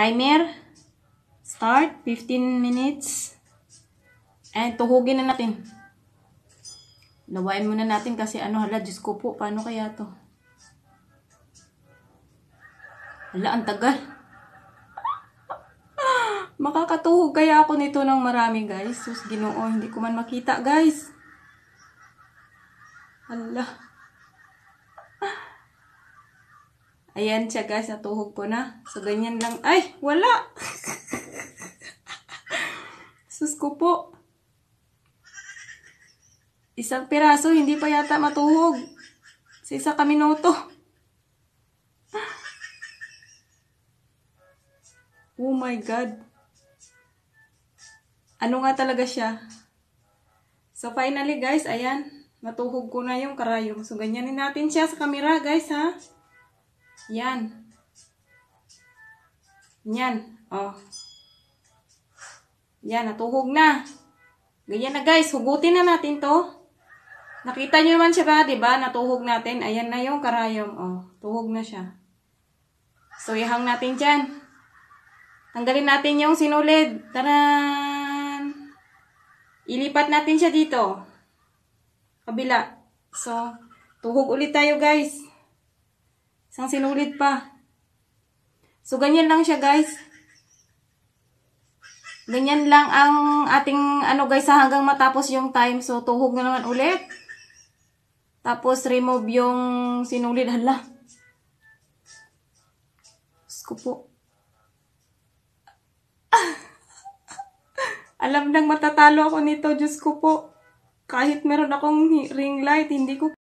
Timer. Start. 15 minutes. And tuhugin na natin. Lawain muna natin kasi ano hala, Diyos ko po, paano kaya to? Hala, ang tagal. Makakatuhog kaya ako nito ng marami, guys. Sus, ginoo, hindi ko man makita, guys. Hala. Ayan siya guys, natuhog ko na. So, ganyan lang. Ay, wala! Sus ko po. Isang piraso, hindi pa yata matuhog. Sa isa ka minuto. Oh my God. Ano nga talaga siya? So, finally guys, ayan. Matuhog ko na yung karayong. So, ganyanin natin siya sa camera guys ha. Yan. Yan. Oh. Yan, natuhog na. Ganyan na guys, hugutin na natin to. Nakita nyo naman siya ba, di ba? Natuhog natin. Ayan na yung karayom. Oh, tuhog na siya. So, ihang natin dyan. Tanggalin natin yung sinulid. Taran! Ilipat natin siya dito. Kabila. So, tuhog ulit tayo guys. Isang sinulit pa. So, ganyan lang siya, guys. Ganyan lang ang ating, ano guys, hanggang matapos yung time. So, tuhog na naman ulit. Tapos, remove yung sinulid. Hala. Isko po. Alam nang matatalo ako nito, Diyos ko po. Kahit meron akong ring light, hindi ko